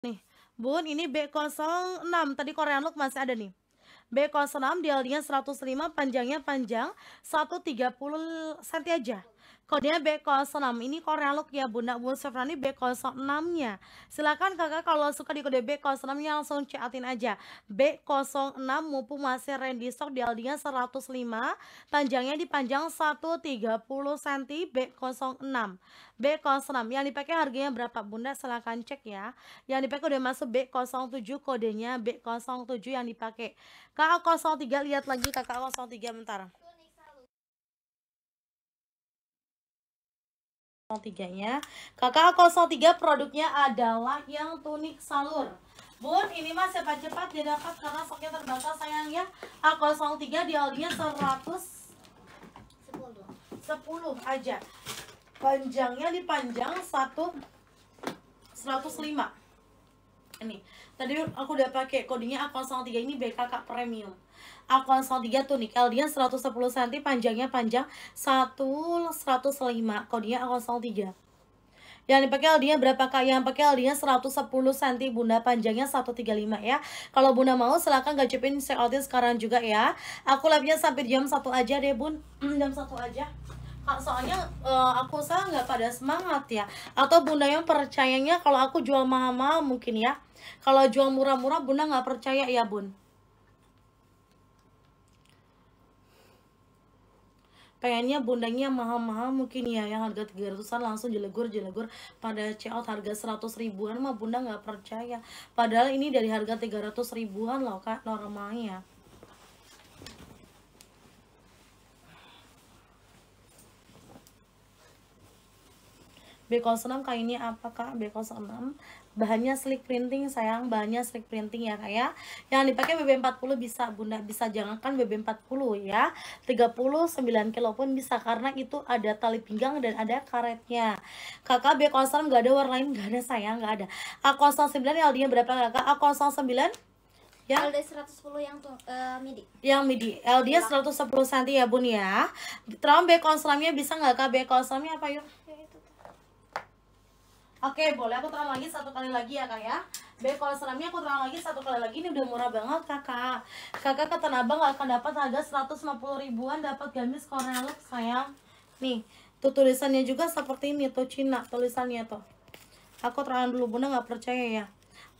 Nih, Bun, ini B06 tadi Korean Look masih ada nih. B06 dialnya 105, panjangnya panjang 130 cm aja kodenya B06 ini look ya bunda Bu sefrani B06 nya silahkan kakak kalau suka di kode B06 nya langsung chatin aja B06 mumpung masih ready stock di Aldinya 105 panjangnya dipanjang 130 cm B06 B06 yang dipakai harganya berapa bunda silahkan cek ya yang dipakai udah masuk B07 kodenya B07 yang dipakai kakak 03 lihat lagi kakak 03 bentar 03 nya KKA 03 produknya adalah yang tunik salur Bun, ini mas cepat-cepat didapat karena stoknya terbatas sayang ya A03 di Aldinya 100 10 10 aja Panjangnya dipanjang 1 105 Ini, tadi aku udah pakai kodenya A03 ini BKK Premium Aquan 03 tunik LD-nya 110 cm, panjangnya panjang 1 105. Kodenya Aquan 03. Yang dipakai LD-nya berapa Kak? Yang pakai LD-nya 110 cm, Bunda panjangnya 135 ya. Kalau Bunda mau silahkan gacipin check out sekarang juga ya. Aku live-nya sampai jam 1 aja deh, Bun. jam 1 aja. soalnya uh, aku saya nggak pada semangat ya. Atau Bunda yang percayanya kalau aku jual mahal-mahal mungkin ya. Kalau jual murah-murah Bunda nggak percaya ya, Bun. pengennya bundanya mahal-mahal mungkin ya yang harga 300an langsung jelegur-jelegur pada out harga 100 ribuan mah bunda nggak percaya padahal ini dari harga 300 ribuan loh kak normalnya B06 kainnya apa kak? B06 bahannya slick printing sayang bahannya slick printing ya kak ya yang dipakai BB40 bisa bunda bisa jangankan BB40 ya 30 9 kilo pun bisa karena itu ada tali pinggang dan ada karetnya kakak B06 gak ada warna lain gak ada sayang gak ada A09 LD nya berapa kak A09 ya LD 110 yang uh, midi yang midi LD 110 cm ya bun ya B06 nya bisa nggak kak B06 nya apa yuk Oke, boleh aku terang lagi satu kali lagi ya kak ya Baik, kalau seramnya aku terang lagi satu kali lagi Ini udah murah banget kakak Kakak kata Tanabang gak akan dapat harga 150 ribuan Dapat gamis Korea look, sayang Nih, tuh tulisannya juga seperti ini Tuh Cina tulisannya tuh Aku terang dulu, bunda nggak percaya ya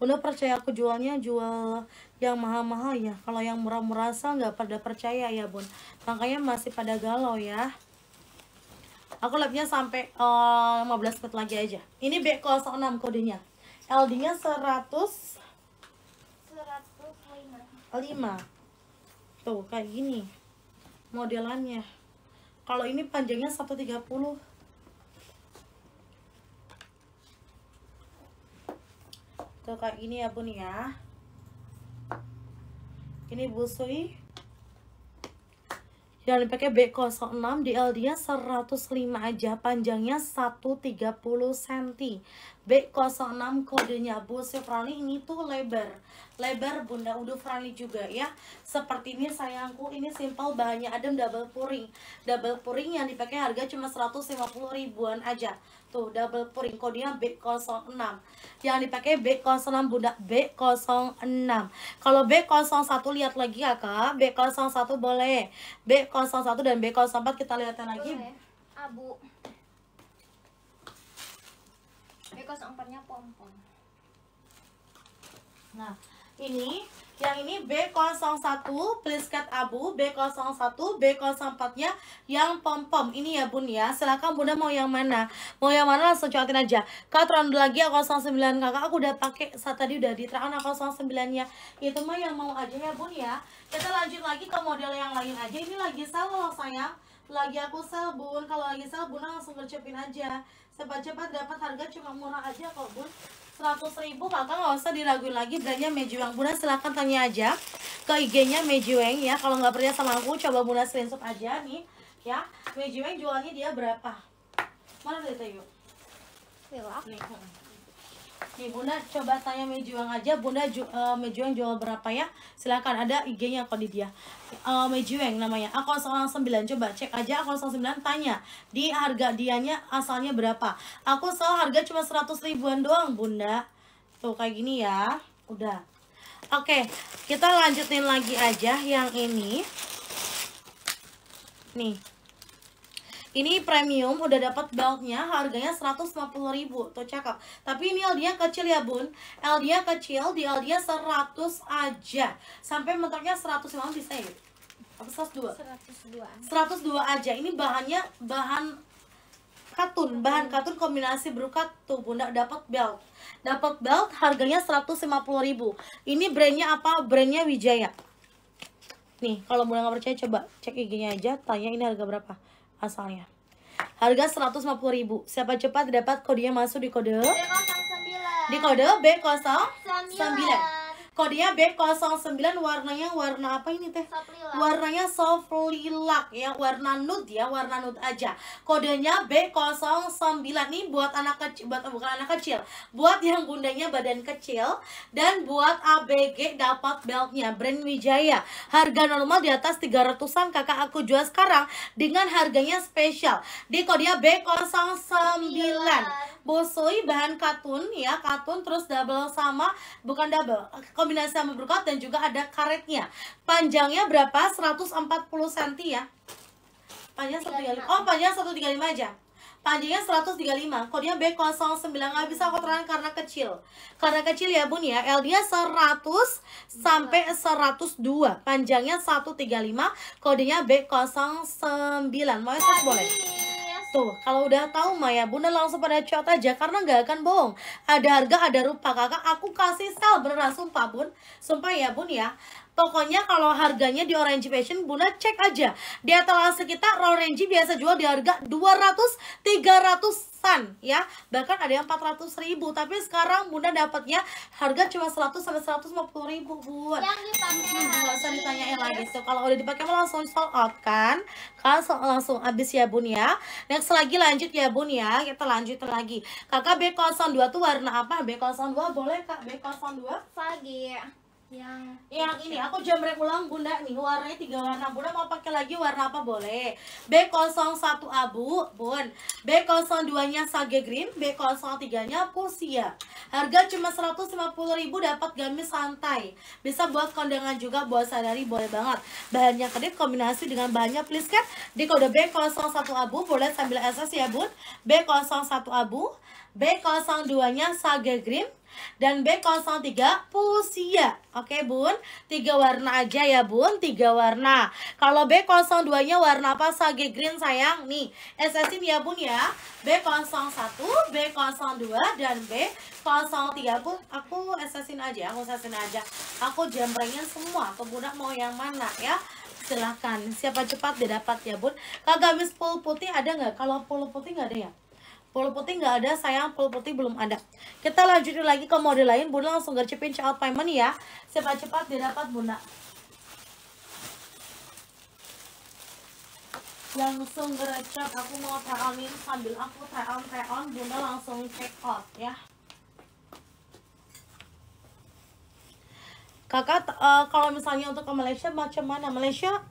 Bunda percaya aku jualnya jual yang mahal-mahal ya Kalau yang murah-murah asal nggak pada percaya ya bun Makanya masih pada galau ya Aku labnya sampai uh, 15 menit lagi aja. Ini B06 kodenya. LD-nya 100 5. Tuh, kayak gini. Modelannya. Kalau ini panjangnya 130. Tuh kayak gini ya, Bun ya. Ini busui dan pakai B06 DL nya 105 aja panjangnya 130 cm B06 kodenya Bose Franly ini tuh lebar lebar Bunda Udu Franly juga ya seperti ini sayangku ini simple bahannya adem double puring double puring yang dipakai harga cuma 150 ribuan aja tuh double puring kodenya B06 yang dipakai B06 Bunda B06 kalau B01 lihat lagi ya Kak B01 boleh B01 dan B04 kita lihatkan lagi boleh. Abu B04 eh, nya pom-pom nah ini yang ini B01 plisket abu B01 B04 nya yang pom-pom ini ya bun ya silahkan bunda mau yang mana mau yang mana langsung cuatin aja kak turun lagi ya 09 kakak aku udah pakai saat tadi udah aku 09 nya itu mah yang mau aja ya bun ya kita lanjut lagi ke model yang lain aja ini lagi sale loh sayang lagi aku sel bun kalau lagi sel bun langsung gercepin aja cepat-cepat dapat harga cuma murah aja kok bun 100 ribu maka nggak usah diraguin lagi brandnya Mejuang Bunda silahkan tanya aja ke IG-nya Mejuang ya kalau nggak percaya sama aku coba Bunda screenshot aja nih ya Mejuang jualnya dia berapa mana dari yuk Nih, Nih Bunda coba tanya Mejuang aja. Bunda ju, uh, Mejuang jual berapa ya? Silahkan ada IG-nya kalau di dia. Uh, eh, Mejuang namanya. Aku langsung 9 coba cek aja aku langsung 9 tanya di harga dianya asalnya berapa. Aku sel harga cuma 100 ribuan doang Bunda. Tuh kayak gini ya. Udah. Oke, okay, kita lanjutin lagi aja yang ini. Nih. Ini premium udah dapat beltnya harganya 150.000 tuh cakep. Tapi ini Aldia kecil ya, Bun. Aldia kecil di Aldia 100 aja. Sampai mentoknya 100 emang bisa ya? Apa 102? 102. 102 aja. Ini bahannya bahan katun. Bahan hmm. katun kombinasi berukat tuh Bunda dapat belt. Dapat belt harganya 150.000. Ini brandnya apa? Brandnya Wijaya. Nih, kalau Bunda nggak percaya coba cek IG-nya aja, tanya ini harga berapa asalnya. Harga 150.000. Siapa cepat dapat kodenya masuk di kode B09. Di kode B09 kodenya B09 warnanya warna apa ini teh soft warnanya soft lilac ya warna nude ya warna nude aja kodenya B09 nih buat anak kecil buat bukan anak kecil buat yang bundanya badan kecil dan buat ABG dapat beltnya brand Wijaya harga normal di atas 300an kakak aku jual sekarang dengan harganya spesial di kodenya B09 busui bahan katun ya katun terus double sama bukan double kombinasi sama brokat dan juga ada karetnya panjangnya berapa 140 cm ya panjang 135 oh panjang 135 aja panjangnya 135 kodenya B09 nggak bisa aku terang karena kecil karena kecil ya bun ya L dia 100 sampai 102 panjangnya 135 kodenya B09 mau boleh Tuh, kalau udah tahu Maya, Bunda langsung pada shot aja karena nggak akan bohong. Ada harga, ada rupa, Kakak. Aku kasih sel beneran sumpah, Bun. Sumpah ya, Bun ya. Pokoknya kalau harganya di Orange Fashion Bunda cek aja. Di etalase kita Orange biasa jual di harga 200 300 san ya. Bahkan ada yang 400 ribu Tapi sekarang Bunda dapatnya harga cuma 100 sampai 150 ribu buat. Yang dipakai hmm, lagi. usah lagi. So, kalau udah dipakai langsung sold out kan. Kan langsung habis ya Bun ya. Next lagi lanjut ya Bun ya. Kita lanjut lagi. Kakak B02 tuh warna apa? B02 boleh Kak? B02 pagi yang yang ini aku jamret ulang bunda nih warnanya tiga warna bunda mau pakai lagi warna apa boleh B01 abu bun B02 nya sage green B03 nya fuchsia harga cuma ribu dapat gamis santai bisa buat kondangan juga buat sadari boleh banget bahannya kredit kombinasi dengan bahannya please kan di kode B01 abu boleh sambil SS ya bun B01 abu B02 nya sage green dan B 03 ya, Oke, Bun. Tiga warna aja ya, Bun. Tiga warna. Kalau B 02-nya warna apa? Sage green, sayang. Nih, SS ya, Bun ya. B 01, B 02 dan B 03 aku aku SSin aja, aku SSin aja. Aku jembrengin semua. Penggunaan mau yang mana ya? silahkan siapa cepat dia dapat ya bun Kalau gamis pul putih ada nggak kalau pul putih nggak ada ya Pol putih nggak ada, sayang pol putih belum ada. Kita lanjutin lagi ke model lain. Bunda langsung gercepin child payment ya. Cepat-cepat dia dapat Bunda. Langsung gercep, aku mau try onin sambil aku try on try on Bunda langsung check out ya. Kakak, uh, kalau misalnya untuk ke Malaysia macam mana? Malaysia,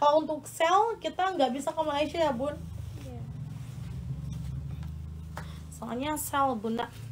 kalau untuk sell kita nggak bisa ke Malaysia ya bun soalnya sel bunda